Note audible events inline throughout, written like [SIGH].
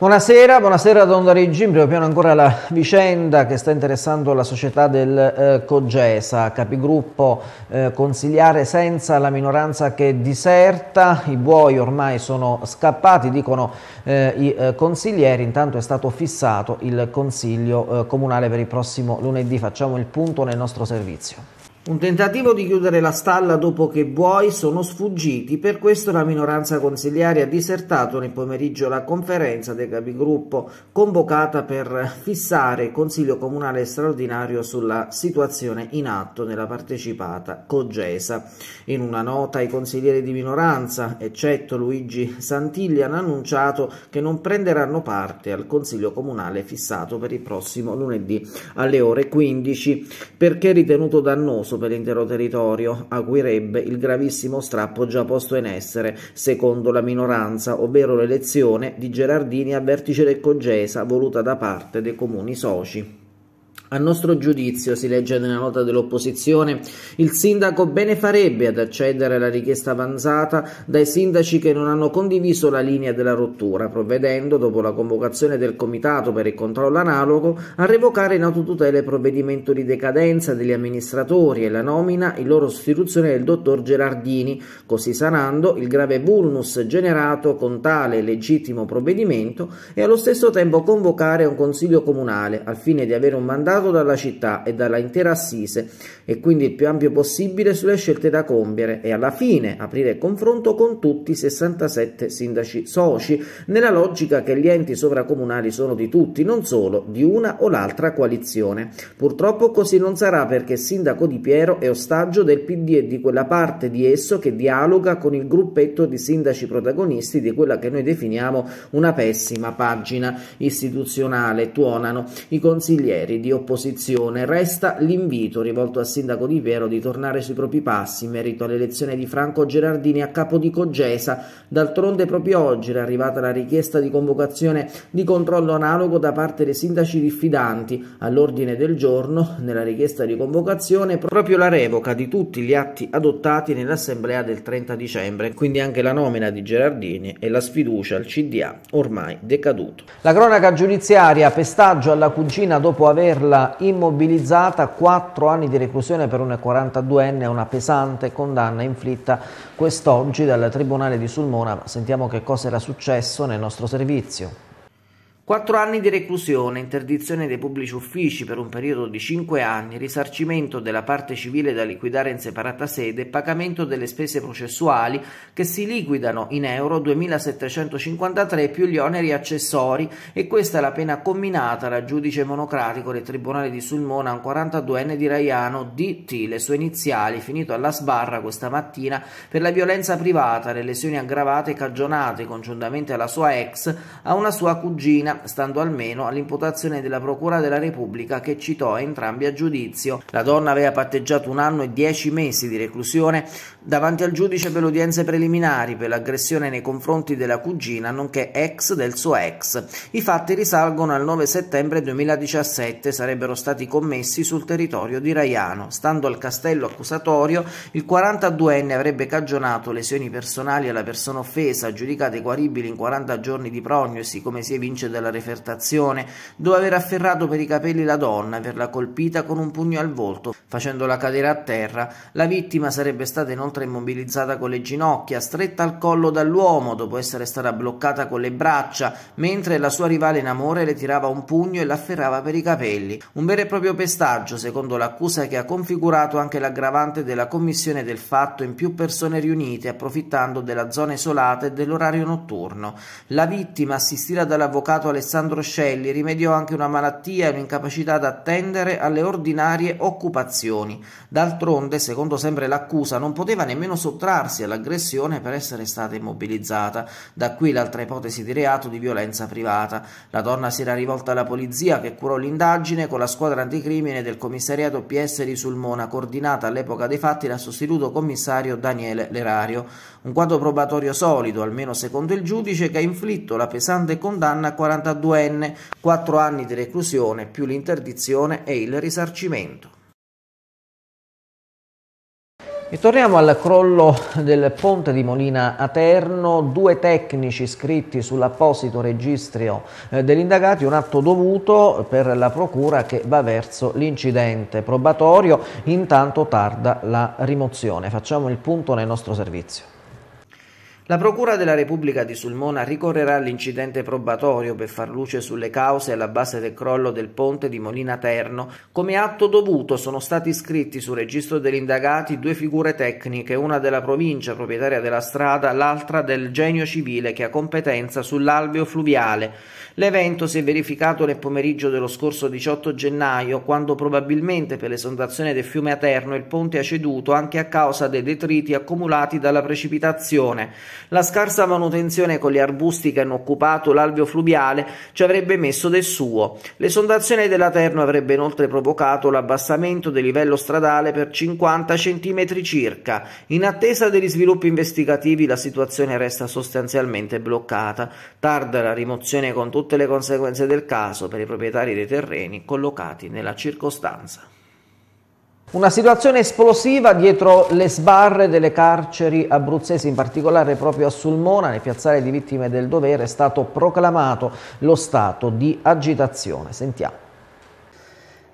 Buonasera, buonasera da Onda Reggi, piano ancora la vicenda che sta interessando la società del eh, Cogesa, capigruppo eh, consigliare senza la minoranza che diserta, i buoi ormai sono scappati, dicono eh, i eh, consiglieri, intanto è stato fissato il consiglio eh, comunale per il prossimo lunedì, facciamo il punto nel nostro servizio. Un tentativo di chiudere la stalla dopo che buoi sono sfuggiti, per questo la minoranza consigliare ha disertato nel pomeriggio la conferenza del capigruppo convocata per fissare il Consiglio Comunale straordinario sulla situazione in atto nella partecipata Cogesa. In una nota i consiglieri di minoranza, eccetto Luigi Santilli, hanno annunciato che non prenderanno parte al Consiglio Comunale fissato per il prossimo lunedì alle ore 15 perché ritenuto dannoso per l'intero territorio, acuirebbe il gravissimo strappo già posto in essere, secondo la minoranza, ovvero l'elezione di Gerardini a vertice del Cogesa voluta da parte dei comuni soci. A nostro giudizio, si legge nella nota dell'opposizione, il sindaco bene farebbe ad accedere alla richiesta avanzata dai sindaci che non hanno condiviso la linea della rottura, provvedendo, dopo la convocazione del Comitato per il controllo analogo, a revocare in autotutela il provvedimento di decadenza degli amministratori e la nomina in loro sostituzione del dottor Gerardini, così sanando il grave vulnus generato con tale legittimo provvedimento e allo stesso tempo convocare un Consiglio comunale al fine di avere un mandato pensato dalla città e dalla intera assise e quindi il più ampio possibile sulle scelte da compiere e alla fine aprire confronto con tutti i 67 sindaci soci, nella logica che gli enti sovracomunali sono di tutti, non solo di una o l'altra coalizione. Purtroppo così non sarà perché il sindaco Di Piero è ostaggio del PD e di quella parte di esso che dialoga con il gruppetto di sindaci protagonisti di quella che noi definiamo una pessima pagina istituzionale, tuonano i consiglieri di opposizione opposizione, resta l'invito rivolto al sindaco di Viero di tornare sui propri passi in merito all'elezione di Franco Gerardini a capo di Cogesa. D'altronde proprio oggi era arrivata la richiesta di convocazione di controllo analogo da parte dei sindaci diffidanti. All'ordine del giorno, nella richiesta di convocazione, proprio la revoca di tutti gli atti adottati nell'assemblea del 30 dicembre, quindi anche la nomina di Gerardini e la sfiducia al CDA ormai decaduto. La cronaca giudiziaria, pestaggio alla cugina dopo averla immobilizzata, 4 anni di reclusione per un 42enne, una pesante condanna inflitta quest'oggi dal Tribunale di Sulmona. Sentiamo che cosa era successo nel nostro servizio. Quattro anni di reclusione, interdizione dei pubblici uffici per un periodo di cinque anni, risarcimento della parte civile da liquidare in separata sede, pagamento delle spese processuali che si liquidano in euro 2753 più gli oneri accessori e questa è la pena comminata dal giudice monocratico del Tribunale di Sulmona a un 42enne di Raiano DT, le sue iniziali, finito alla sbarra questa mattina per la violenza privata, le lesioni aggravate e cagionate congiuntamente alla sua ex a una sua cugina stando almeno all'imputazione della Procura della Repubblica che citò entrambi a giudizio. La donna aveva patteggiato un anno e dieci mesi di reclusione davanti al giudice per udienze preliminari per l'aggressione nei confronti della cugina, nonché ex del suo ex. I fatti risalgono al 9 settembre 2017, sarebbero stati commessi sul territorio di Raiano. Stando al castello accusatorio, il 42enne avrebbe cagionato lesioni personali alla persona offesa, giudicate guaribili in 40 giorni di prognosi, come si evince dalla refertazione, dove aver afferrato per i capelli la donna e averla colpita con un pugno al volto, facendola cadere a terra. La vittima sarebbe stata inoltre inoltre immobilizzata con le ginocchia, stretta al collo dall'uomo dopo essere stata bloccata con le braccia, mentre la sua rivale in amore le tirava un pugno e l'afferrava per i capelli. Un vero e proprio pestaggio, secondo l'accusa che ha configurato anche l'aggravante della commissione del fatto in più persone riunite, approfittando della zona isolata e dell'orario notturno. La vittima, assistita dall'avvocato Alessandro Scelli, rimediò anche una malattia e un'incapacità ad attendere alle ordinarie occupazioni. D'altronde, secondo sempre l'accusa, non poteva poteva nemmeno sottrarsi all'aggressione per essere stata immobilizzata. Da qui l'altra ipotesi di reato di violenza privata. La donna si era rivolta alla polizia che curò l'indagine con la squadra anticrimine del commissariato PS di Sulmona, coordinata all'epoca dei fatti dal sostituto commissario Daniele Lerario. Un quadro probatorio solido, almeno secondo il giudice, che ha inflitto la pesante condanna a 42enne, 4 anni di reclusione più l'interdizione e il risarcimento. E torniamo al crollo del ponte di Molina a Terno, due tecnici iscritti sull'apposito registro eh, degli indagati, un atto dovuto per la procura che va verso l'incidente probatorio, intanto tarda la rimozione. Facciamo il punto nel nostro servizio. La Procura della Repubblica di Sulmona ricorrerà all'incidente probatorio per far luce sulle cause alla base del crollo del ponte di Molina Terno. Come atto dovuto sono stati iscritti sul registro degli indagati due figure tecniche, una della provincia proprietaria della strada, l'altra del genio civile che ha competenza sull'alveo fluviale. L'evento si è verificato nel pomeriggio dello scorso 18 gennaio, quando probabilmente per l'esondazione del fiume Aterno il ponte ha ceduto anche a causa dei detriti accumulati dalla precipitazione. La scarsa manutenzione con gli arbusti che hanno occupato l'alveo fluviale ci avrebbe messo del suo. L'esondazione dell'Aterno avrebbe inoltre provocato l'abbassamento del livello stradale per 50 cm circa. In attesa degli sviluppi investigativi la situazione resta sostanzialmente bloccata. Tarda la rimozione contornata tutte le conseguenze del caso per i proprietari dei terreni collocati nella circostanza. Una situazione esplosiva dietro le sbarre delle carceri abruzzesi, in particolare proprio a Sulmona, nel piazzale di vittime del dovere, è stato proclamato lo stato di agitazione. Sentiamo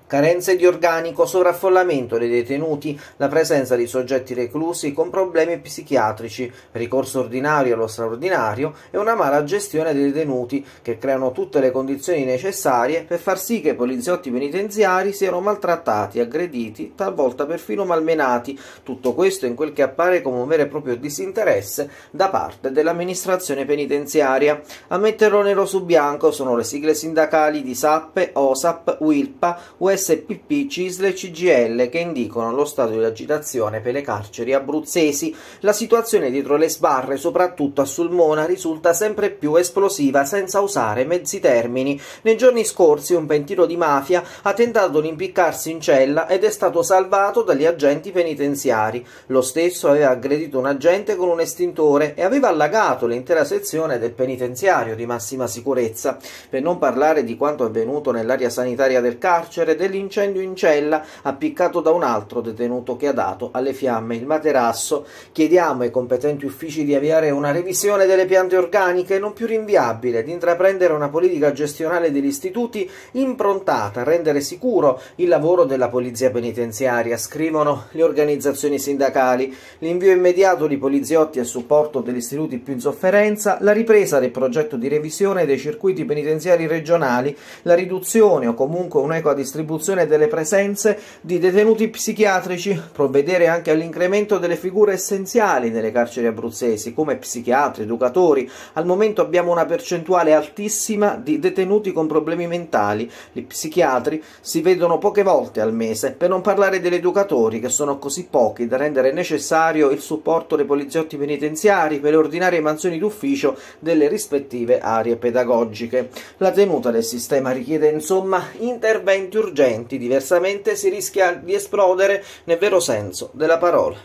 carenze di organico, sovraffollamento dei detenuti, la presenza di soggetti reclusi con problemi psichiatrici, ricorso ordinario allo straordinario e una mala gestione dei detenuti che creano tutte le condizioni necessarie per far sì che i poliziotti penitenziari siano maltrattati, aggrediti, talvolta perfino malmenati, tutto questo in quel che appare come un vero e proprio disinteresse da parte dell'amministrazione penitenziaria. A metterlo nero su bianco sono le sigle sindacali di SAP, OSAP, WILPA, US SPP, CISL e CGL che indicano lo stato di agitazione per le carceri abruzzesi. La situazione dietro le sbarre, soprattutto a Sulmona, risulta sempre più esplosiva senza usare mezzi termini. Nei giorni scorsi un pentito di mafia ha tentato di impiccarsi in cella ed è stato salvato dagli agenti penitenziari. Lo stesso aveva aggredito un agente con un estintore e aveva allagato l'intera sezione del penitenziario di massima sicurezza. Per non parlare di quanto avvenuto nell'area sanitaria del carcere, dell'incendio in cella appiccato da un altro detenuto che ha dato alle fiamme il materasso. Chiediamo ai competenti uffici di avviare una revisione delle piante organiche non più rinviabile, di intraprendere una politica gestionale degli istituti improntata a rendere sicuro il lavoro della polizia penitenziaria, scrivono le organizzazioni sindacali. L'invio immediato di poliziotti a supporto degli istituti più in sofferenza, la ripresa del progetto di revisione dei circuiti penitenziari regionali, la riduzione o comunque un'equa distribuzione riduzione delle presenze di detenuti psichiatrici, provvedere anche all'incremento delle figure essenziali nelle carceri abruzzesi, come psichiatri, educatori. Al momento abbiamo una percentuale altissima di detenuti con problemi mentali. Gli psichiatri si vedono poche volte al mese, per non parlare degli educatori, che sono così pochi da rendere necessario il supporto dei poliziotti penitenziari per le ordinarie mansioni d'ufficio delle rispettive aree pedagogiche. La tenuta del sistema richiede insomma interventi urgenti coerenti, diversamente si rischia di esplodere nel vero senso della parola.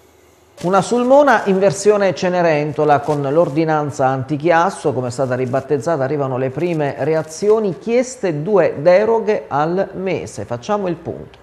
Una sulmona in versione Cenerentola con l'ordinanza antichiasso, come è stata ribattezzata, arrivano le prime reazioni, chieste due deroghe al mese. Facciamo il punto.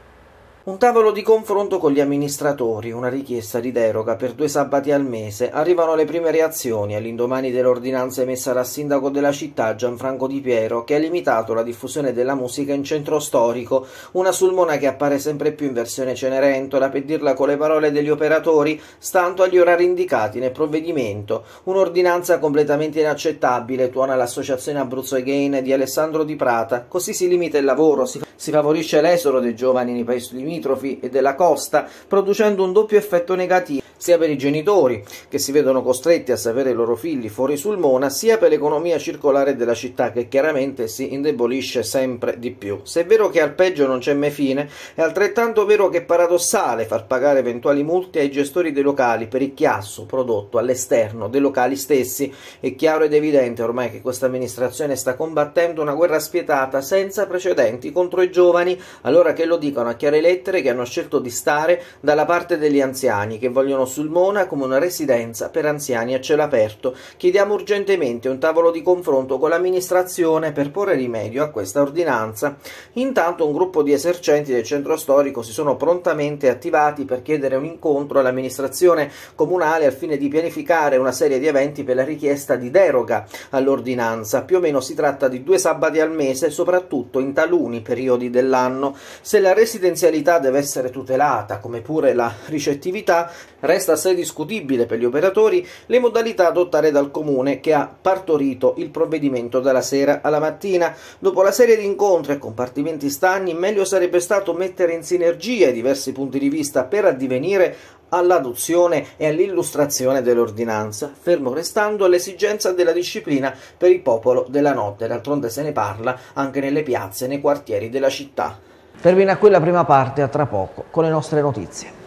Un tavolo di confronto con gli amministratori, una richiesta di deroga per due sabati al mese, arrivano le prime reazioni all'indomani dell'ordinanza emessa dal sindaco della città Gianfranco Di Piero che ha limitato la diffusione della musica in centro storico, una sulmona che appare sempre più in versione Cenerentola per dirla con le parole degli operatori, stanto agli orari indicati nel provvedimento. Un'ordinanza completamente inaccettabile, tuona l'associazione Abruzzo Again di Alessandro Di Prata. Così si limita il lavoro, si, favorisce l'esoro dei giovani nei paesi limiti limitrofi e della costa, producendo un doppio effetto negativo sia per i genitori che si vedono costretti a sapere i loro figli fuori sul Mona, sia per l'economia circolare della città che chiaramente si indebolisce sempre di più. Se è vero che al peggio non c'è mai fine, è altrettanto vero che è paradossale far pagare eventuali multe ai gestori dei locali per il chiasso prodotto all'esterno dei locali stessi. È chiaro ed evidente ormai che questa amministrazione sta combattendo una guerra spietata senza precedenti contro i giovani, allora che lo dicano a chiare lettere che hanno scelto di stare dalla parte degli anziani che vogliono Sulmona come una residenza per anziani a cielo aperto. Chiediamo urgentemente un tavolo di confronto con l'amministrazione per porre rimedio a questa ordinanza. Intanto un gruppo di esercenti del centro storico si sono prontamente attivati per chiedere un incontro all'amministrazione comunale al fine di pianificare una serie di eventi per la richiesta di deroga all'ordinanza. Più o meno si tratta di due sabati al mese, soprattutto in taluni periodi dell'anno. Se la residenzialità deve essere tutelata, come pure la ricettività, resta resta assai discutibile per gli operatori le modalità adottare dal comune che ha partorito il provvedimento dalla sera alla mattina. Dopo la serie di incontri e compartimenti stagni, meglio sarebbe stato mettere in sinergia i diversi punti di vista per addivenire all'adozione e all'illustrazione dell'ordinanza, fermo restando l'esigenza della disciplina per il popolo della notte. D'altronde se ne parla anche nelle piazze e nei quartieri della città. Termina qui la prima parte, a tra poco, con le nostre notizie.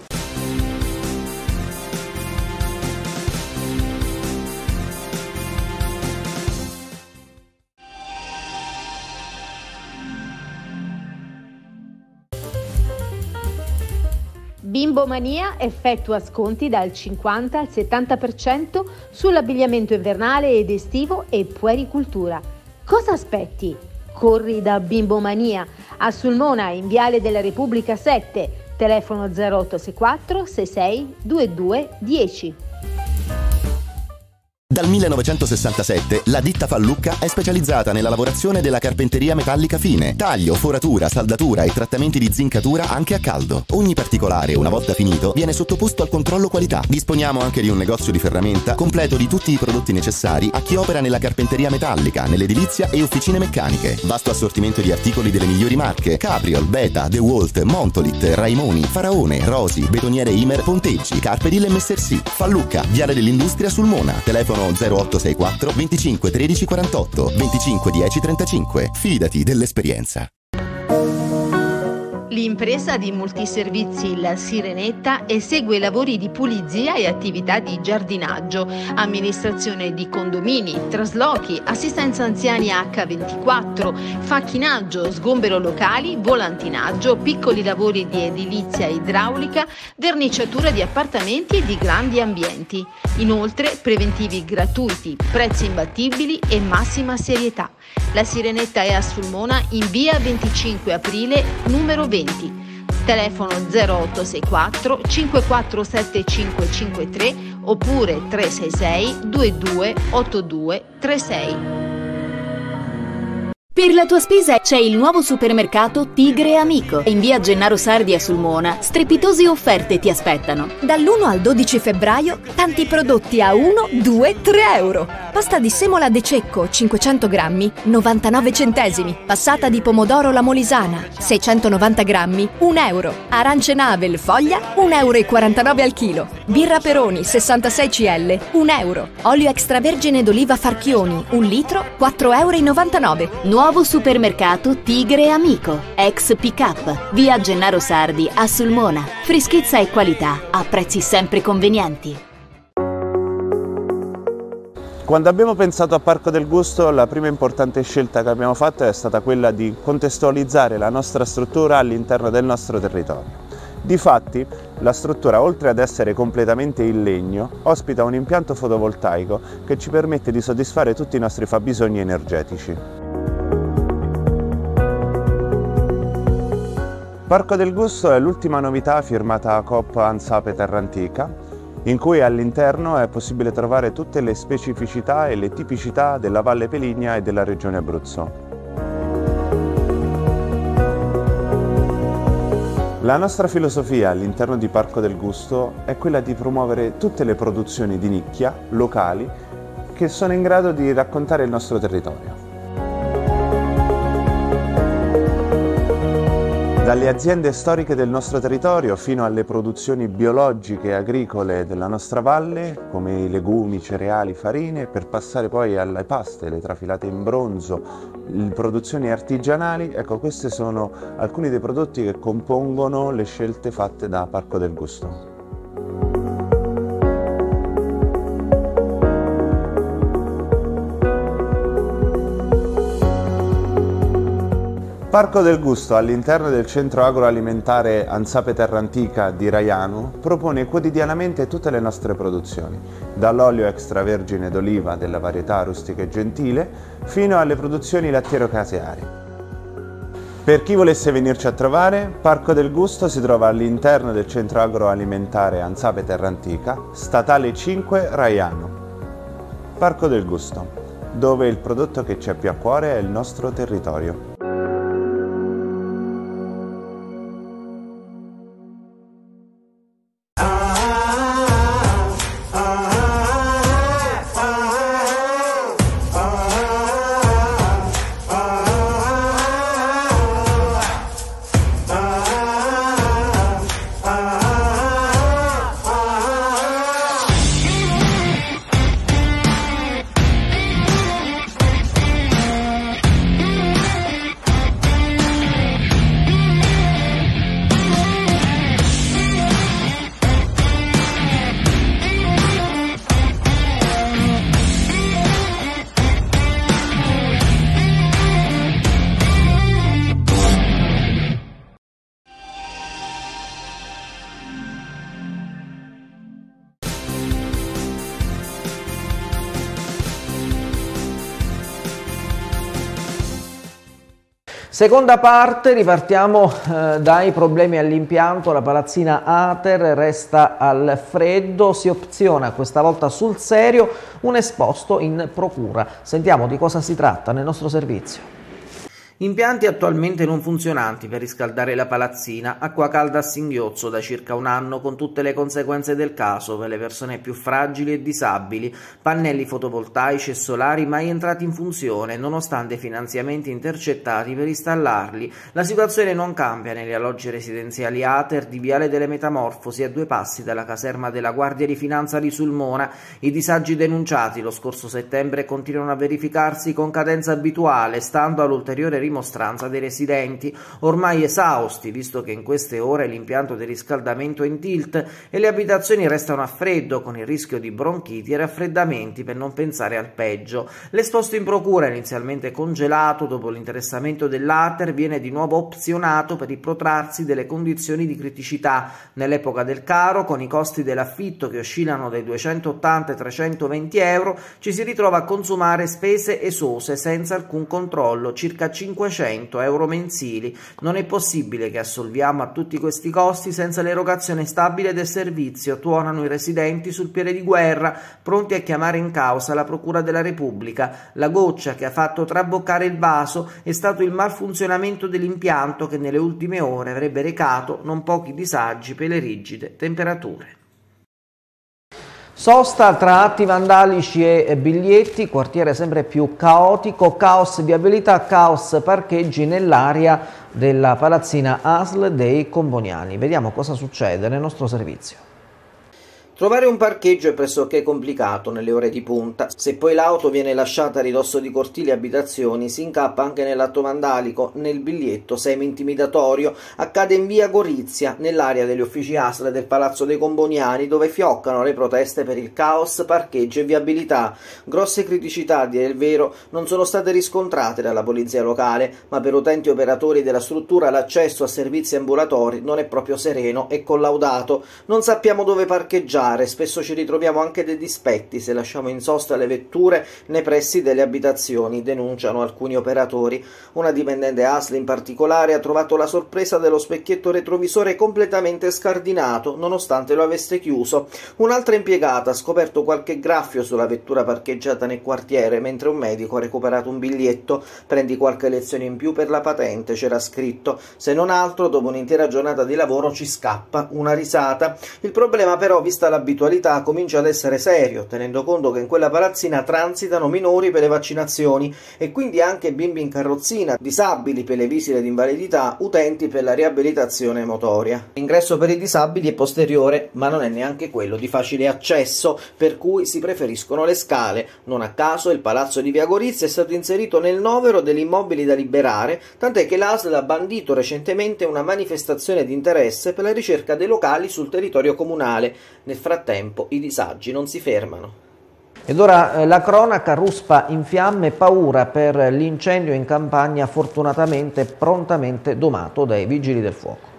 Bimbomania effettua sconti dal 50 al 70% sull'abbigliamento invernale ed estivo e puericultura. Cosa aspetti? Corri da Bimbomania a Sulmona in Viale della Repubblica 7, telefono 0864 66 22 10 dal 1967 la ditta Fallucca è specializzata nella lavorazione della carpenteria metallica fine, taglio, foratura, saldatura e trattamenti di zincatura anche a caldo. Ogni particolare, una volta finito, viene sottoposto al controllo qualità. Disponiamo anche di un negozio di ferramenta completo di tutti i prodotti necessari a chi opera nella carpenteria metallica, nell'edilizia e officine meccaniche. Vasto assortimento di articoli delle migliori marche: Capriol, Beta, DeWalt, Montolit, Raimoni, Faraone, Rosi, Betoniere Imer, Ponteggi, Carpedil e Messersi. Fallucca, Viale dell'Industria sul Mona. Telefono 0864 25 13 48 25 10 35. Fidati dell'esperienza. L'impresa di multiservizi La Sirenetta esegue lavori di pulizia e attività di giardinaggio, amministrazione di condomini, traslochi, assistenza anziani H24, facchinaggio, sgombero locali, volantinaggio, piccoli lavori di edilizia idraulica, verniciatura di appartamenti e di grandi ambienti. Inoltre preventivi gratuiti, prezzi imbattibili e massima serietà. La Sirenetta è a Sulmona in via 25 aprile numero 20. Telefono 0864 547553 oppure 366 2282 36. Per la tua spesa c'è il nuovo supermercato Tigre Amico. In via Gennaro Sardi a Sulmona, strepitose offerte ti aspettano. Dall'1 al 12 febbraio, tanti prodotti a 1, 2, 3 euro. Pasta di semola De Cecco, 500 grammi, 99 centesimi. Passata di pomodoro la Molisana, 690 grammi, 1 euro. Arance Navel foglia, 1,49 euro al chilo. Birra Peroni, 66 CL, 1 euro. Olio extravergine d'oliva Farchioni, 1 litro, 4,99 euro. Nuovo supermercato Tigre Amico, ex pick up, via Gennaro Sardi a Sulmona. Freschezza e qualità a prezzi sempre convenienti. Quando abbiamo pensato a Parco del Gusto, la prima importante scelta che abbiamo fatto è stata quella di contestualizzare la nostra struttura all'interno del nostro territorio. Difatti, la struttura, oltre ad essere completamente in legno, ospita un impianto fotovoltaico che ci permette di soddisfare tutti i nostri fabbisogni energetici. Parco del Gusto è l'ultima novità firmata a Coop Ansape Terrantica, in cui all'interno è possibile trovare tutte le specificità e le tipicità della Valle Peligna e della regione Abruzzo. La nostra filosofia all'interno di Parco del Gusto è quella di promuovere tutte le produzioni di nicchia, locali, che sono in grado di raccontare il nostro territorio. Dalle aziende storiche del nostro territorio fino alle produzioni biologiche e agricole della nostra valle, come i legumi, cereali, farine, per passare poi alle paste, le trafilate in bronzo, le produzioni artigianali, ecco questi sono alcuni dei prodotti che compongono le scelte fatte da Parco del Gusto. Parco del Gusto, all'interno del centro agroalimentare Ansape Terra Antica di Raiano, propone quotidianamente tutte le nostre produzioni, dall'olio extravergine d'oliva della varietà rustica e gentile fino alle produzioni lattiero-casearie. Per chi volesse venirci a trovare, Parco del Gusto si trova all'interno del centro agroalimentare Ansape Terra Antica, statale 5 Raiano. Parco del Gusto, dove il prodotto che ci è più a cuore è il nostro territorio. Seconda parte, ripartiamo eh, dai problemi all'impianto, la palazzina Ater resta al freddo, si opziona questa volta sul serio un esposto in procura. Sentiamo di cosa si tratta nel nostro servizio. Impianti attualmente non funzionanti per riscaldare la palazzina, acqua calda a singhiozzo da circa un anno con tutte le conseguenze del caso per le persone più fragili e disabili, pannelli fotovoltaici e solari mai entrati in funzione nonostante finanziamenti intercettati per installarli. La situazione non cambia negli alloggi residenziali Ater di Viale delle Metamorfosi a due passi dalla caserma della Guardia di Finanza di Sulmona. I disagi denunciati lo scorso settembre continuano a verificarsi con cadenza abituale, stando all'ulteriore rimessa rimostranza dei residenti, ormai esausti, visto che in queste ore l'impianto di riscaldamento è in tilt e le abitazioni restano a freddo, con il rischio di bronchiti e raffreddamenti per non pensare al peggio. L'esposto in procura, inizialmente congelato dopo l'interessamento dell'ATER, viene di nuovo opzionato per il protrarsi delle condizioni di criticità. Nell'epoca del caro, con i costi dell'affitto che oscillano dai 280 ai 320 euro, ci si ritrova a consumare spese esose senza alcun controllo, circa 5 500 euro mensili. Non è possibile che assolviamo a tutti questi costi senza l'erogazione stabile del servizio, tuonano i residenti sul piede di guerra, pronti a chiamare in causa la Procura della Repubblica. La goccia che ha fatto traboccare il vaso è stato il malfunzionamento dell'impianto che nelle ultime ore avrebbe recato non pochi disagi per le rigide temperature. Sosta tra atti vandalici e biglietti, quartiere sempre più caotico, caos viabilità, caos parcheggi nell'area della palazzina ASL dei Comboniani. Vediamo cosa succede nel nostro servizio. Trovare un parcheggio è pressoché complicato nelle ore di punta. Se poi l'auto viene lasciata a ridosso di cortili e abitazioni, si incappa anche nell'atto vandalico, nel biglietto semi-intimidatorio. Accade in via Gorizia, nell'area degli uffici ASL del Palazzo dei Comboniani, dove fioccano le proteste per il caos, parcheggio e viabilità. Grosse criticità, a dire il vero, non sono state riscontrate dalla polizia locale, ma per utenti e operatori della struttura l'accesso a servizi ambulatori non è proprio sereno e collaudato. Non sappiamo dove parcheggiare mangiare, spesso ci ritroviamo anche dei dispetti se lasciamo in sosta le vetture nei pressi delle abitazioni, denunciano alcuni operatori. Una dipendente ASL in particolare ha trovato la sorpresa dello specchietto retrovisore completamente scardinato, nonostante lo avesse chiuso. Un'altra impiegata ha scoperto qualche graffio sulla vettura parcheggiata nel quartiere, mentre un medico ha recuperato un biglietto. Prendi qualche lezione in più per la patente, c'era scritto. Se non altro, dopo un'intera giornata di lavoro ci scappa una risata. Il problema però, vista la l'abitualità comincia ad essere serio, tenendo conto che in quella palazzina transitano minori per le vaccinazioni e quindi anche bimbi in carrozzina, disabili per le visite di invalidità, utenti per la riabilitazione motoria. L'ingresso per i disabili è posteriore, ma non è neanche quello di facile accesso, per cui si preferiscono le scale. Non a caso il palazzo di Via Gorizia è stato inserito nel novero degli immobili da liberare, tant'è che l'ASL ha bandito recentemente una manifestazione di interesse per la ricerca dei locali sul territorio comunale. Nel frattempo i disagi non si fermano. Ed ora eh, la cronaca ruspa in fiamme, paura per l'incendio in campagna fortunatamente prontamente domato dai vigili del fuoco.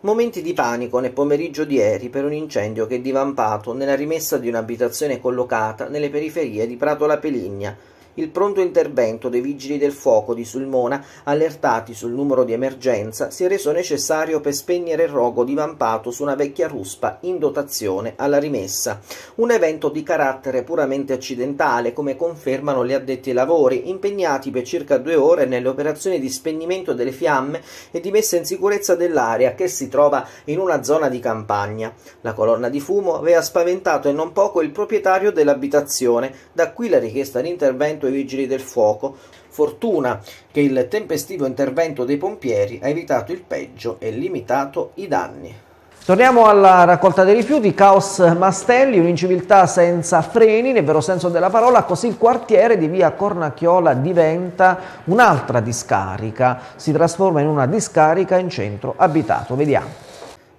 Momenti di panico nel pomeriggio di ieri per un incendio che è divampato nella rimessa di un'abitazione collocata nelle periferie di Prato La Peligna, il pronto intervento dei vigili del fuoco di Sulmona, allertati sul numero di emergenza, si è reso necessario per spegnere il rogo divampato su una vecchia ruspa in dotazione alla rimessa. Un evento di carattere puramente accidentale, come confermano gli addetti ai lavori, impegnati per circa due ore nelle operazioni di spegnimento delle fiamme e di messa in sicurezza dell'area che si trova in una zona di campagna. La colonna di fumo aveva spaventato e non poco il proprietario dell'abitazione, da qui la richiesta di intervento intervento dei vigili del fuoco. Fortuna che il tempestivo intervento dei pompieri ha evitato il peggio e limitato i danni. Torniamo alla raccolta dei rifiuti, caos Mastelli, un'inciviltà senza freni, nel vero senso della parola, così il quartiere di via Cornacchiola diventa un'altra discarica, si trasforma in una discarica in centro abitato. Vediamo.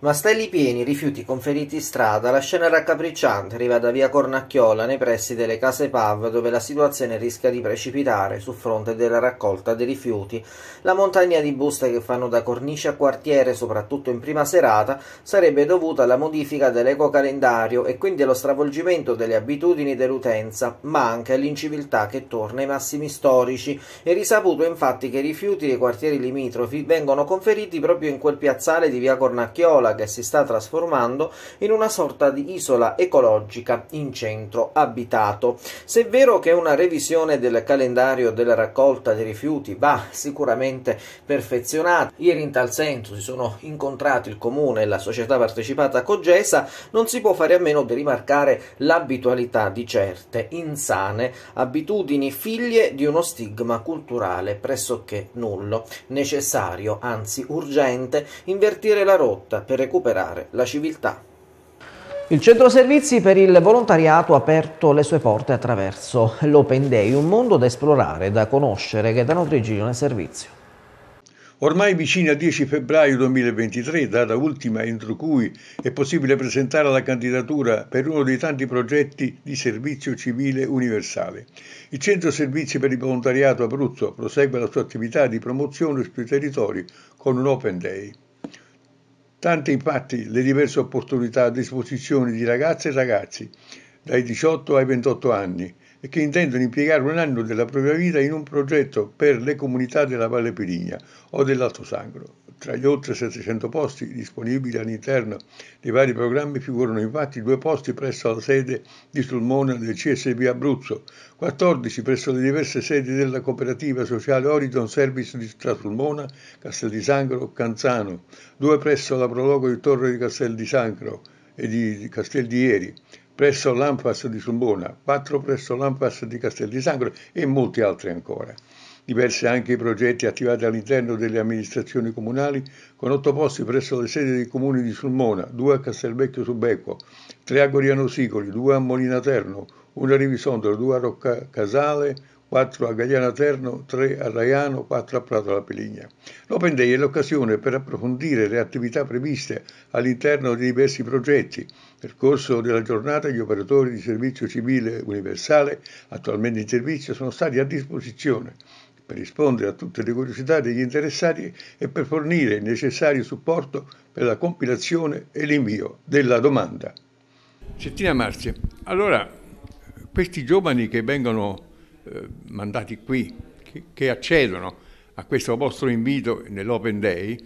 Mastelli pieni, rifiuti conferiti in strada, la scena raccapricciante arriva da via Cornacchiola nei pressi delle case PAV dove la situazione rischia di precipitare sul fronte della raccolta dei rifiuti. La montagna di buste che fanno da cornice a quartiere, soprattutto in prima serata, sarebbe dovuta alla modifica dell'ecocalendario e quindi allo stravolgimento delle abitudini dell'utenza, ma anche all'inciviltà che torna ai massimi storici. È risaputo infatti che i rifiuti dei quartieri limitrofi vengono conferiti proprio in quel piazzale di via Cornacchiola che si sta trasformando in una sorta di isola ecologica in centro abitato. Se è vero che una revisione del calendario della raccolta dei rifiuti va sicuramente perfezionata, ieri in tal senso si sono incontrati il comune e la società partecipata Cogesa, non si può fare a meno di rimarcare l'abitualità di certe insane abitudini figlie di uno stigma culturale pressoché nullo. Necessario, anzi urgente, invertire la rotta per recuperare la civiltà. Il centro servizi per il volontariato ha aperto le sue porte attraverso l'Open Day, un mondo da esplorare, da conoscere, che da Nutrigino è servizio. Ormai vicino a 10 febbraio 2023, data ultima entro cui è possibile presentare la candidatura per uno dei tanti progetti di servizio civile universale, il Centro Servizi per il Volontariato Abruzzo prosegue la sua attività di promozione sui territori con un Open Day. Tante infatti le diverse opportunità a disposizione di ragazze e ragazzi dai 18 ai 28 anni e che intendono impiegare un anno della propria vita in un progetto per le comunità della Valle Pirigna o dell'Alto Sangro. Tra gli oltre 700 posti disponibili all'interno dei vari programmi figurano infatti due posti presso la sede di Sulmona del CSB Abruzzo, 14 presso le diverse sedi della cooperativa sociale Horizon Service di Strasulmona, Castel di Sangro, Canzano, 2 presso la Prologo di Torre di Castel di Sangro e di Castel di Ieri, presso l'Anfas di Sulmona, 4 presso l'Anfas di Castel di Sangro e molti altri ancora. Diversi anche i progetti attivati all'interno delle amministrazioni comunali, con otto posti presso le sedi dei comuni di Sulmona, due a Castelvecchio Subecco, tre a Goriano Sicoli, due a Molina Terno, uno a Rivisondolo, due a Rocca Casale, quattro a Gagliana Terno, tre a Raiano, quattro a Prato La Peligna. L'Open Day è l'occasione per approfondire le attività previste all'interno di diversi progetti. Nel corso della giornata gli operatori di servizio civile universale attualmente in servizio sono stati a disposizione per rispondere a tutte le curiosità degli interessati e per fornire il necessario supporto per la compilazione e l'invio della domanda. Cettina Marzia, allora questi giovani che vengono eh, mandati qui, che, che accedono a questo vostro invito nell'Open Day,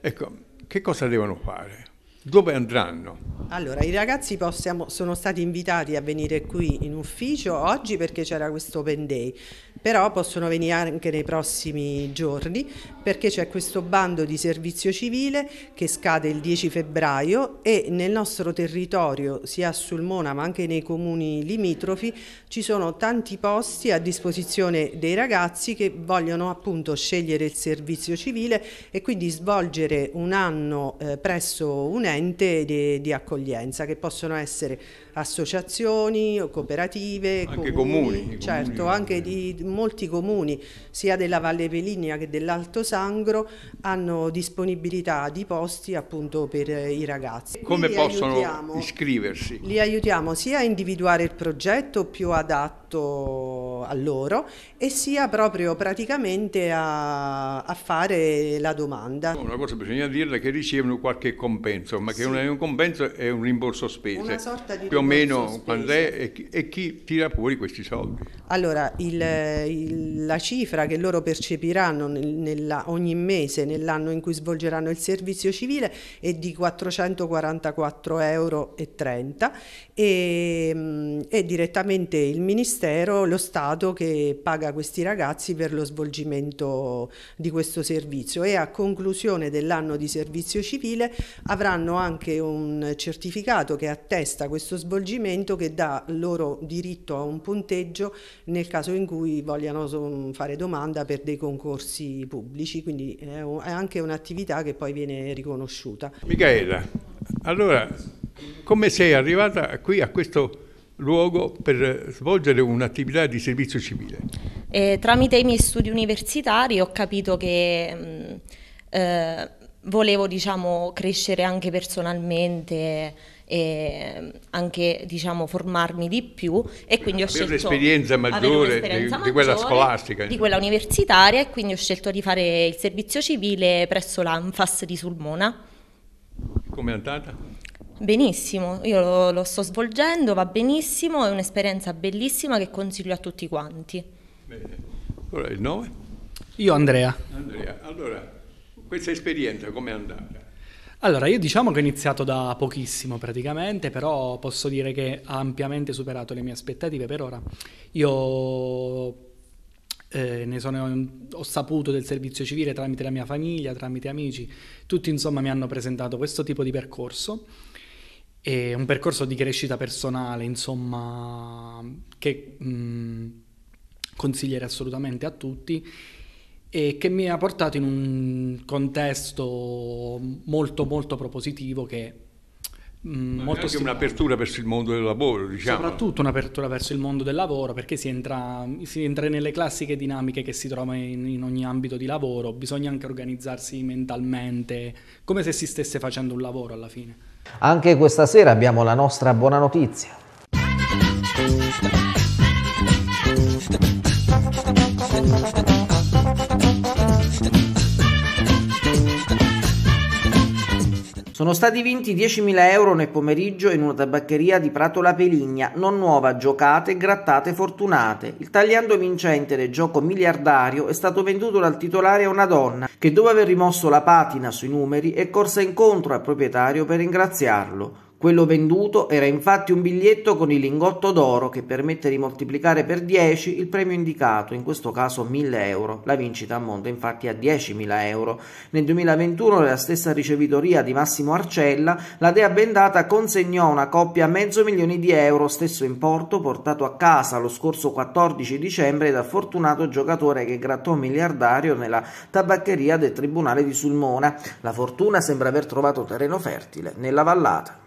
ecco, che cosa devono fare? Dove andranno? Allora, i ragazzi possiamo, sono stati invitati a venire qui in ufficio oggi perché c'era questo open day, però possono venire anche nei prossimi giorni perché c'è questo bando di servizio civile che scade il 10 febbraio e nel nostro territorio, sia a Sulmona ma anche nei comuni limitrofi, ci sono tanti posti a disposizione dei ragazzi che vogliono appunto scegliere il servizio civile e quindi svolgere un anno eh, presso un'ente ambiente di, di accoglienza che possono essere associazioni, cooperative, anche comuni, comuni certo, comuni, anche di molti comuni, sia della Valle Peligna che dell'Alto Sangro, hanno disponibilità di posti appunto per i ragazzi. Come possono aiutiamo, iscriversi? Li aiutiamo sia a individuare il progetto più adatto a loro e sia proprio praticamente a, a fare la domanda. Una cosa bisogna dirla che ricevono qualche compenso, ma che sì. non è un compenso è un rimborso spese. Una sorta di più meno quando è e chi, tira fuori questi soldi? Allora, il, il, la cifra che loro percepiranno nel, nella, ogni mese nell'anno in cui svolgeranno il servizio civile è di 444,30 euro e ehm, è direttamente il Ministero, lo Stato che paga questi ragazzi per lo svolgimento di questo servizio e a conclusione dell'anno di servizio civile avranno anche un certificato che attesta questo svolgimento svolgimento che dà loro diritto a un punteggio nel caso in cui vogliano fare domanda per dei concorsi pubblici, quindi è anche un'attività che poi viene riconosciuta. Michaela, allora come sei arrivata qui a questo luogo per svolgere un'attività di servizio civile? E eh, tramite i miei studi universitari ho capito che mm, eh, volevo diciamo, crescere anche personalmente e anche diciamo, formarmi di più e quindi ho scelto un'esperienza maggiore di, maggiore di, quella scolastica di quella universitaria e quindi ho scelto di fare il servizio civile presso l'ANFAS di Sulmona come è andata? Benissimo, io lo, lo sto svolgendo, va benissimo, è un'esperienza bellissima che consiglio a tutti quanti. Bene. Allora il nome? Io Andrea. Andrea, allora questa esperienza com'è andata? Allora, io diciamo che ho iniziato da pochissimo praticamente, però posso dire che ha ampiamente superato le mie aspettative per ora. Io eh, sono, ho saputo del servizio civile tramite la mia famiglia, tramite amici, tutti insomma mi hanno presentato questo tipo di percorso, e un percorso di crescita personale insomma che mh, mm, consiglierei assolutamente a tutti e che mi ha portato in un contesto molto molto propositivo che Mm, molto anche un'apertura verso il mondo del lavoro, diciamo. Soprattutto un'apertura verso il mondo del lavoro, perché si entra, si entra nelle classiche dinamiche che si trovano in, in, ogni ambito di lavoro, bisogna anche organizzarsi mentalmente, come se si stesse facendo un lavoro alla fine. Anche questa sera abbiamo la nostra buona notizia. [LAUGHS] Sono stati vinti 10.000 euro nel pomeriggio in una tabaccheria di Prato La Peligna, non nuova, giocate, grattate, fortunate. Il tagliando vincente del gioco miliardario è stato venduto dal titolare a una donna che dopo aver rimosso la patina sui numeri è corsa incontro al proprietario per ringraziarlo. Quello venduto era infatti un biglietto con il lingotto d'oro che permette di moltiplicare per 10 il premio indicato, in questo caso 1000 euro. La vincita ammonta infatti a 10.000 euro. Nel 2021 nella stessa ricevitoria di Massimo Arcella, la Dea Bendata consegnò una coppia a mezzo milione di euro, stesso importo portato a casa lo scorso 14 dicembre dal fortunato giocatore che grattò un miliardario nella tabaccheria del Tribunale di Sulmona. La fortuna sembra aver trovato terreno fertile nella vallata.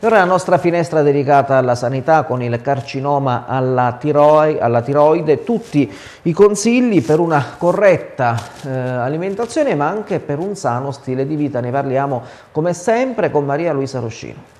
E ora la nostra finestra dedicata alla sanità con il carcinoma alla, tiroi, alla tiroide, tutti i consigli per una corretta eh, alimentazione ma anche per un sano stile di vita. Ne parliamo come sempre con Maria Luisa Roscino.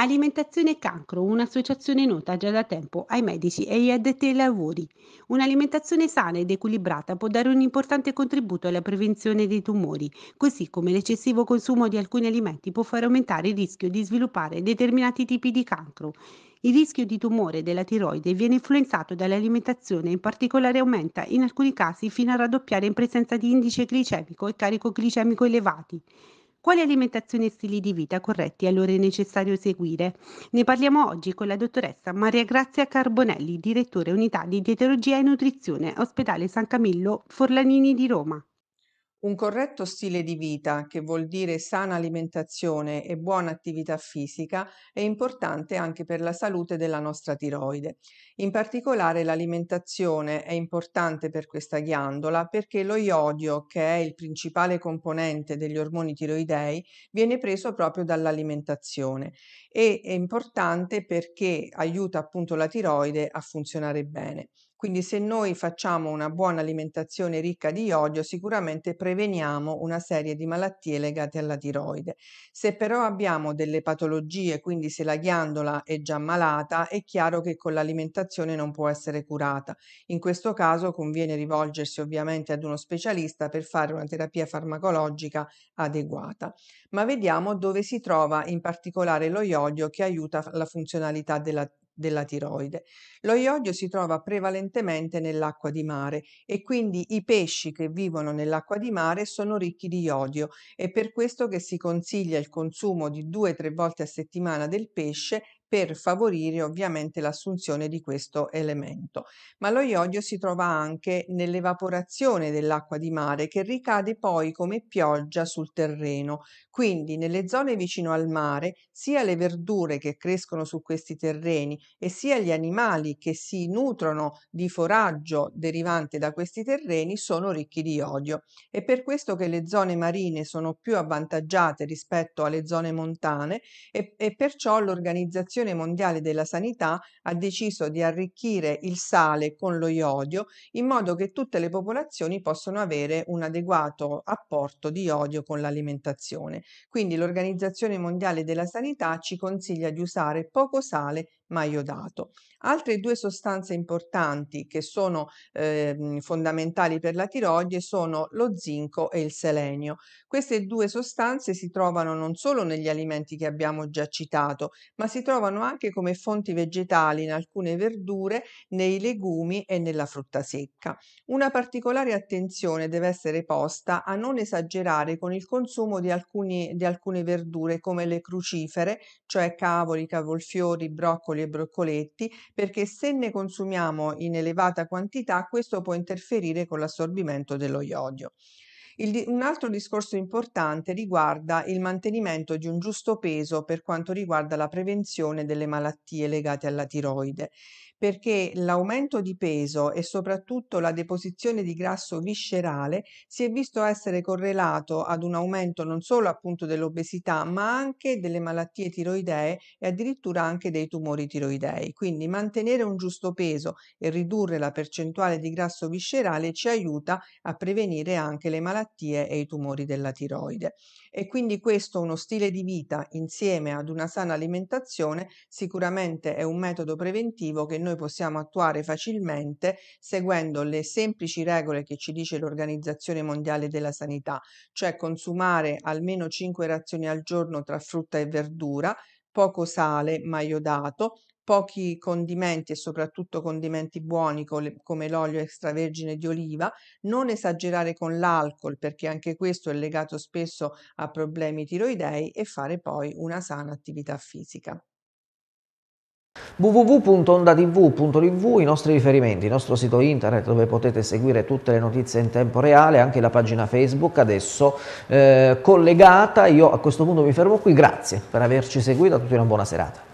Alimentazione e cancro, un'associazione nota già da tempo ai medici e agli addetti ai lavori. Un'alimentazione sana ed equilibrata può dare un importante contributo alla prevenzione dei tumori, così come l'eccessivo consumo di alcuni alimenti può far aumentare il rischio di sviluppare determinati tipi di cancro. Il rischio di tumore della tiroide viene influenzato dall'alimentazione, in particolare aumenta in alcuni casi fino a raddoppiare in presenza di indice glicemico e carico glicemico elevati. Quali alimentazioni e stili di vita corretti allora è necessario seguire? Ne parliamo oggi con la dottoressa Maria Grazia Carbonelli, direttore unità di dietologia e nutrizione, ospedale San Camillo Forlanini di Roma. Un corretto stile di vita, che vuol dire sana alimentazione e buona attività fisica, è importante anche per la salute della nostra tiroide. In particolare l'alimentazione è importante per questa ghiandola perché lo iodio, che è il principale componente degli ormoni tiroidei, viene preso proprio dall'alimentazione e è importante perché aiuta appunto la tiroide a funzionare bene. Quindi se noi facciamo una buona alimentazione ricca di iodio, sicuramente preveniamo una serie di malattie legate alla tiroide. Se però abbiamo delle patologie, quindi se la ghiandola è già malata, è chiaro che con l'alimentazione non può essere curata. In questo caso conviene rivolgersi ovviamente ad uno specialista per fare una terapia farmacologica adeguata. Ma vediamo dove si trova in particolare lo iodio che aiuta la funzionalità della della tiroide. Lo iodio si trova prevalentemente nell'acqua di mare e quindi i pesci che vivono nell'acqua di mare sono ricchi di iodio. È per questo che si consiglia il consumo di due o tre volte a settimana del pesce per favorire ovviamente l'assunzione di questo elemento. Ma lo iodio si trova anche nell'evaporazione dell'acqua di mare che ricade poi come pioggia sul terreno, quindi nelle zone vicino al mare sia le verdure che crescono su questi terreni e sia gli animali che si nutrono di foraggio derivante da questi terreni sono ricchi di iodio. È per questo che le zone marine sono più avvantaggiate rispetto alle zone montane e, e perciò l'organizzazione Organizzazione Mondiale della Sanità ha deciso di arricchire il sale con lo iodio in modo che tutte le popolazioni possano avere un adeguato apporto di iodio con l'alimentazione. Quindi l'Organizzazione Mondiale della Sanità ci consiglia di usare poco sale ma dato. Altre due sostanze importanti che sono eh, fondamentali per la tiroide sono lo zinco e il selenio. Queste due sostanze si trovano non solo negli alimenti che abbiamo già citato, ma si trovano anche come fonti vegetali in alcune verdure, nei legumi e nella frutta secca. Una particolare attenzione deve essere posta a non esagerare con il consumo di, alcuni, di alcune verdure come le crucifere, cioè cavoli, cavolfiori, broccoli, broccoli e broccoletti perché se ne consumiamo in elevata quantità questo può interferire con l'assorbimento dello iodio. Il, un altro discorso importante riguarda il mantenimento di un giusto peso per quanto riguarda la prevenzione delle malattie legate alla tiroide perché l'aumento di peso e soprattutto la deposizione di grasso viscerale si è visto essere correlato ad un aumento non solo appunto dell'obesità, ma anche delle malattie tiroidee e addirittura anche dei tumori tiroidei. Quindi mantenere un giusto peso e ridurre la percentuale di grasso viscerale ci aiuta a prevenire anche le malattie e i tumori della tiroide. E quindi questo uno stile di vita insieme ad una sana alimentazione sicuramente è un metodo preventivo che noi noi possiamo attuare facilmente seguendo le semplici regole che ci dice l'Organizzazione Mondiale della Sanità, cioè consumare almeno 5 razioni al giorno tra frutta e verdura, poco sale ma iodato, pochi condimenti e soprattutto condimenti buoni come l'olio extravergine di oliva, non esagerare con l'alcol perché anche questo è legato spesso a problemi tiroidei e fare poi una sana attività fisica www.ondatv.tv i nostri riferimenti, il nostro sito internet dove potete seguire tutte le notizie in tempo reale, anche la pagina Facebook adesso eh, collegata. Io a questo punto mi fermo qui, grazie per averci seguito, a tutti una buona serata.